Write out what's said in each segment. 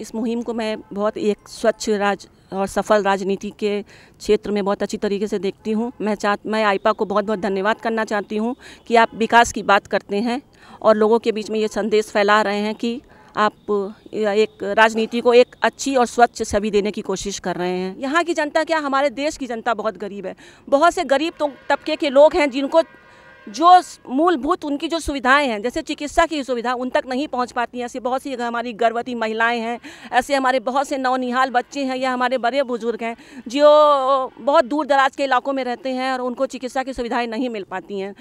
इस मुहिम को मैं बहुत एक स्वच्छ राज और सफल राजनीति के क्षेत्र में बहुत अच्छी तरीके से देखती हूँ मैं चाह मैं आईपा को बहुत बहुत धन्यवाद करना चाहती हूँ कि आप विकास की बात करते हैं और लोगों के बीच में ये संदेश फैला रहे हैं कि आप एक राजनीति को एक अच्छी और स्वच्छ छवि देने की कोशिश कर रहे हैं यहाँ की जनता क्या हमारे देश की जनता बहुत गरीब है बहुत से गरीब तो तबके के लोग हैं जिनको जो मूलभूत उनकी जो सुविधाएं हैं जैसे चिकित्सा की सुविधा उन तक नहीं पहुंच पाती हैं ऐसी बहुत सी हमारी गर्भवती महिलाएं हैं ऐसे हमारे बहुत से नौनिहाल बच्चे हैं या हमारे बड़े बुजुर्ग हैं जो बहुत दूर दराज के इलाकों में रहते हैं और उनको चिकित्सा की सुविधाएँ नहीं मिल पाती हैं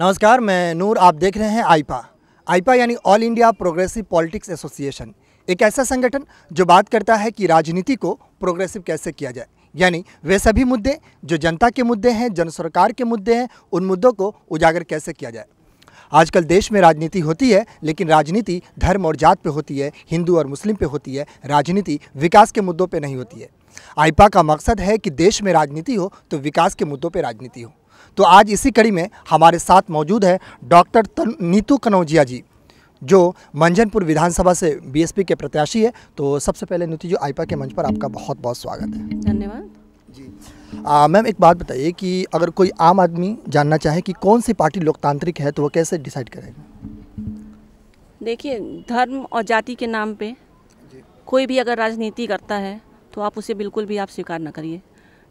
नमस्कार मैं नूर आप देख रहे हैं आईपा आईपा यानी All India Progressive Politics Association एक ऐसा संगठन जो बात करता है कि राजनीति को प्रोग्रेसिव कैसे किया जाए यानी वे सभी मुद्दे जो जनता के मुद्दे हैं जन सरकार के मुद्दे हैं उन मुद्दों को उजागर कैसे किया जाए आजकल देश में राजनीति होती है लेकिन राजनीति धर्म और जात पे होती है हिंदू और मुस्लिम पे होती है राजनीति विकास के मुद्दों पे नहीं होती है आईपा का मकसद है कि देश में राजनीति हो तो विकास के मुद्दों पे राजनीति हो तो आज इसी कड़ी में हमारे साथ मौजूद है डॉक्टर नीतू कनौजिया जी जो मंझनपुर विधानसभा से बीएसपी के प्रत्याशी है तो सबसे पहले नीति जी आईपा के मंच पर आपका बहुत बहुत स्वागत है धन्यवाद जी मैम एक बात बताइए कि अगर कोई आम आदमी जानना चाहे कि कौन सी पार्टी लोकतांत्रिक है तो वो कैसे डिसाइड करेगा देखिए धर्म और जाति के नाम पर कोई भी अगर राजनीति करता है तो आप उसे बिल्कुल भी आप स्वीकार ना करिए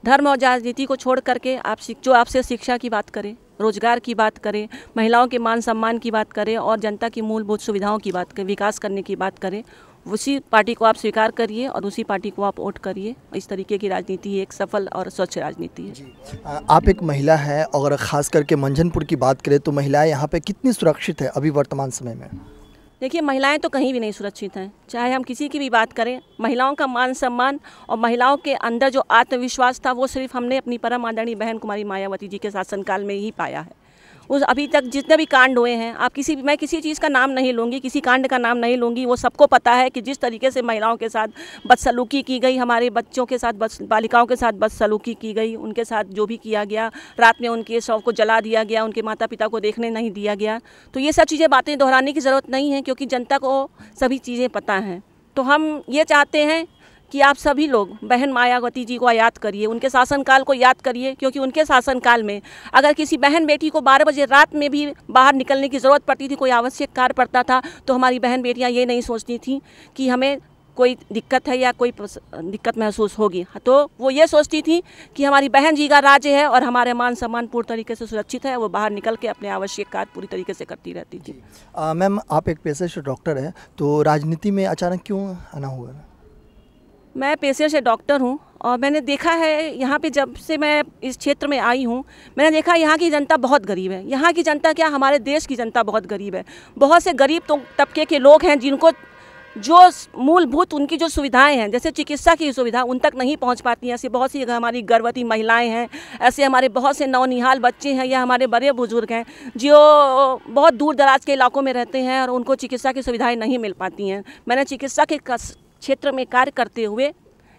धर्म और राजनीति को छोड़ करके आप जो आपसे शिक्षा की बात करें रोजगार की बात करें महिलाओं के मान सम्मान की बात करें और जनता की मूलभूत सुविधाओं की बात करें विकास करने की बात करें उसी पार्टी को आप स्वीकार करिए और उसी पार्टी को आप वोट करिए इस तरीके की राजनीति एक सफल और स्वच्छ राजनीति है आप एक महिला है और ख़ास करके मंझनपुर की बात करें तो महिलाएं यहाँ पे कितनी सुरक्षित है अभी वर्तमान समय में देखिए महिलाएं तो कहीं भी नहीं सुरक्षित हैं चाहे हम किसी की भी बात करें महिलाओं का मान सम्मान और महिलाओं के अंदर जो आत्मविश्वास था वो सिर्फ हमने अपनी परम आदरणीय बहन कुमारी मायावती जी के शासनकाल में ही पाया है उस अभी तक जितने भी कांड हुए हैं आप किसी मैं किसी चीज़ का नाम नहीं लूँगी किसी कांड का नाम नहीं लूँगी वो सबको पता है कि जिस तरीके से महिलाओं के साथ बदसलूकी की गई हमारे बच्चों के साथ बस बालिकाओं के साथ बदसलूकी की गई उनके साथ जो भी किया गया रात में उनके शव को जला दिया गया उनके माता पिता को देखने नहीं दिया गया तो ये सब चीज़ें बातें दोहराने की ज़रूरत नहीं है क्योंकि जनता को सभी चीज़ें पता हैं तो हम ये चाहते हैं कि आप सभी लोग बहन मायावती जी को याद करिए उनके शासनकाल को याद करिए क्योंकि उनके शासनकाल में अगर किसी बहन बेटी को बारह बजे रात में भी बाहर निकलने की ज़रूरत पड़ती थी कोई आवश्यक कार्य पड़ता था तो हमारी बहन बेटियाँ ये नहीं सोचती थी कि हमें कोई दिक्कत है या कोई दिक्कत महसूस होगी तो वो ये सोचती थी कि हमारी बहन जी का राज्य है और हमारे मान सम्मान पूर्ण तरीके से सुरक्षित है वो बाहर निकल के अपने आवश्यक कार्य पूरी तरीके से करती रहती थी मैम आप एक पेशे डॉक्टर हैं तो राजनीति में अचानक क्यों आना हुआ मैं पेशे से डॉक्टर हूँ और मैंने देखा है यहाँ पे जब से मैं इस क्षेत्र में आई हूँ मैंने देखा यहाँ की जनता बहुत गरीब है यहाँ की जनता क्या हमारे देश की जनता बहुत गरीब है बहुत से गरीब तो तबके के लोग हैं जिनको जो मूलभूत उनकी जो सुविधाएं हैं जैसे चिकित्सा की सुविधा उन तक नहीं पहुंच पाती हैं ऐसे बहुत सी हमारी गर्भवती महिलाएं हैं ऐसे हमारे बहुत से नौनिहाल बच्चे हैं या हमारे बड़े बुजुर्ग हैं जो बहुत दूर दराज के इलाकों में रहते हैं और उनको चिकित्सा की सुविधाएं नहीं मिल पाती हैं मैंने चिकित्सा के क्षेत्र में कार्य करते हुए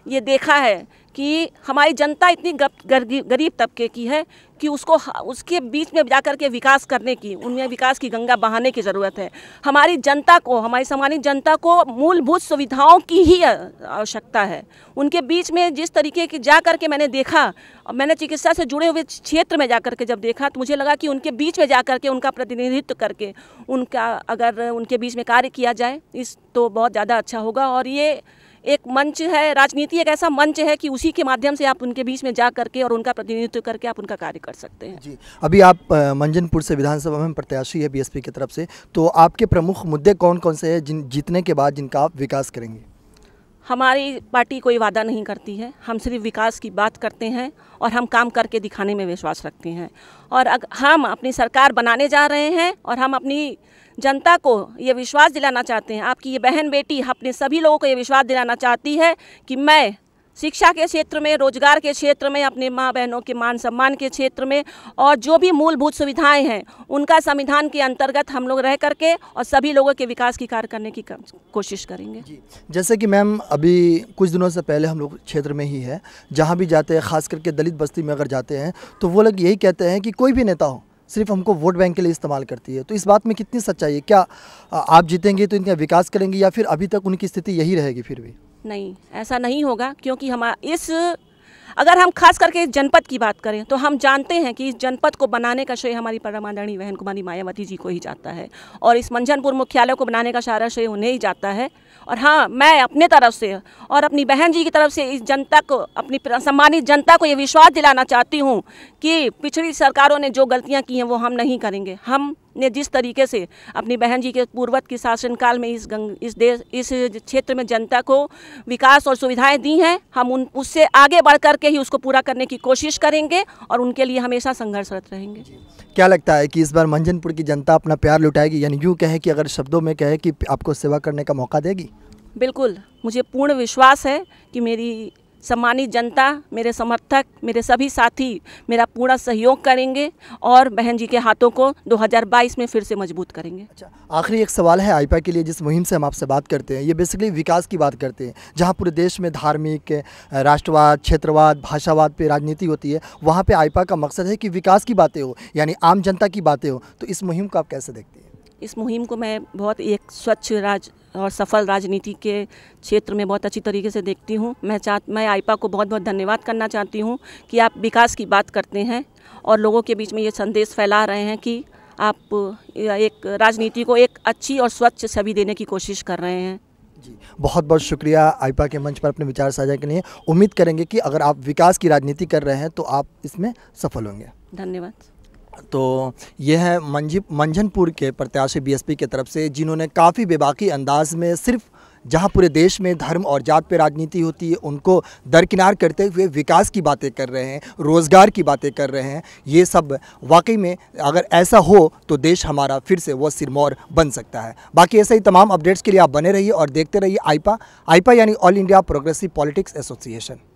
ये देखा है कि हमारी जनता इतनी गरीब तबके की है कि उसको उसके बीच में जा कर के विकास करने की उनमें विकास की गंगा बहाने की ज़रूरत है हमारी जनता को हमारी सामान्य जनता को मूलभूत सुविधाओं की ही आवश्यकता है उनके बीच में जिस तरीके की जा कर के मैंने देखा मैंने चिकित्सा से जुड़े हुए क्षेत्र में जा कर के जब देखा तो मुझे लगा कि उनके बीच में जा कर के उनका प्रतिनिधित्व करके उनका अगर उनके बीच में कार्य किया जाए इस तो बहुत ज़्यादा अच्छा होगा और ये एक मंच है राजनीति एक ऐसा मंच है कि उसी के माध्यम से आप उनके बीच में जा करके और उनका प्रतिनिधित्व करके आप उनका कार्य कर सकते हैं जी अभी आप मंजनपुर से विधानसभा में प्रत्याशी है बीएसपी की तरफ से तो आपके प्रमुख मुद्दे कौन कौन से हैं जिन जीतने के बाद जिनका आप विकास करेंगे हमारी पार्टी कोई वादा नहीं करती है हम सिर्फ विकास की बात करते हैं और हम काम करके दिखाने में विश्वास रखते हैं और हम अपनी सरकार बनाने जा रहे हैं और हम अपनी जनता को ये विश्वास दिलाना चाहते हैं आपकी ये बहन बेटी अपने सभी लोगों को ये विश्वास दिलाना चाहती है कि मैं शिक्षा के क्षेत्र में रोजगार के क्षेत्र में अपने माँ बहनों के मान सम्मान के क्षेत्र में और जो भी मूलभूत सुविधाएं हैं उनका संविधान के अंतर्गत हम लोग रह करके और सभी लोगों के विकास की कार्य करने की कोशिश करेंगे जी जैसे कि मैम अभी कुछ दिनों से पहले हम लोग क्षेत्र में ही है जहाँ भी जाते हैं खास करके दलित बस्ती में अगर जाते हैं तो वो लोग यही कहते हैं कि कोई भी नेता हो सिर्फ हमको वोट बैंक के लिए इस्तेमाल करती है तो इस बात में कितनी सच्चाई है क्या आप जीतेंगे तो इनका विकास करेंगे या फिर अभी तक उनकी स्थिति यही रहेगी फिर भी नहीं ऐसा नहीं होगा क्योंकि हम इस अगर हम खास करके इस जनपद की बात करें तो हम जानते हैं कि इस जनपद को बनाने का श्रेय हमारी परमादरणी बहन कुमारी मायावती जी को ही जाता है और इस मंझनपुर मुख्यालय को बनाने का सारा श्रेय उन्हें ही जाता है और हाँ मैं अपने तरफ से और अपनी बहन जी की तरफ से इस जनता को अपनी सम्मानित जनता को ये विश्वास दिलाना चाहती हूँ कि पिछड़ी सरकारों ने जो गलतियाँ की हैं वो हम नहीं करेंगे हम ने जिस तरीके से अपनी बहन जी के पूर्वत के शासनकाल में इस गंग इस देश इस क्षेत्र में जनता को विकास और सुविधाएं दी हैं हम उन उससे आगे बढ़ करके ही उसको पूरा करने की कोशिश करेंगे और उनके लिए हमेशा संघर्षरत रहेंगे क्या लगता है कि इस बार मंजनपुर की जनता अपना प्यार लुटाएगी यानी यूँ कहे कि अगर शब्दों में कहे कि आपको सेवा करने का मौका देगी बिल्कुल मुझे पूर्ण विश्वास है कि मेरी सम्मानित जनता मेरे समर्थक मेरे सभी साथी मेरा पूरा सहयोग करेंगे और बहन जी के हाथों को 2022 में फिर से मजबूत करेंगे अच्छा आखिरी एक सवाल है आईपा के लिए जिस मुहिम से हम आपसे बात करते हैं ये बेसिकली विकास की बात करते हैं जहाँ पूरे देश में धार्मिक राष्ट्रवाद क्षेत्रवाद भाषावाद पर राजनीति होती है वहाँ पर आईपा का मकसद है कि विकास की बातें हो यानी आम जनता की बातें हो तो इस मुहिम को आप कैसे देखते हैं इस मुहिम को मैं बहुत एक स्वच्छ राज और सफल राजनीति के क्षेत्र में बहुत अच्छी तरीके से देखती हूँ मैं चाह मैं आईपा को बहुत बहुत धन्यवाद करना चाहती हूँ कि आप विकास की बात करते हैं और लोगों के बीच में ये संदेश फैला रहे हैं कि आप एक राजनीति को एक अच्छी और स्वच्छ छवि देने की कोशिश कर रहे हैं जी बहुत बहुत शुक्रिया आईपा के मंच पर अपने विचार साझा के लिए उम्मीद करेंगे कि अगर आप विकास की राजनीति कर रहे हैं तो आप इसमें सफल होंगे धन्यवाद तो यह है मंजी मंझनपुर के प्रत्याशी बीएसपी की तरफ से जिन्होंने काफ़ी बेबाकी अंदाज में सिर्फ जहां पूरे देश में धर्म और जात पे राजनीति होती है उनको दरकिनार करते हुए विकास की बातें कर रहे हैं रोज़गार की बातें कर रहे हैं ये सब वाकई में अगर ऐसा हो तो देश हमारा फिर से वह सिरमौर बन सकता है बाकी ऐसे ही तमाम अपडेट्स के लिए आप बने रहिए और देखते रहिए आईपा आईपा यानी All India Progressive Politics association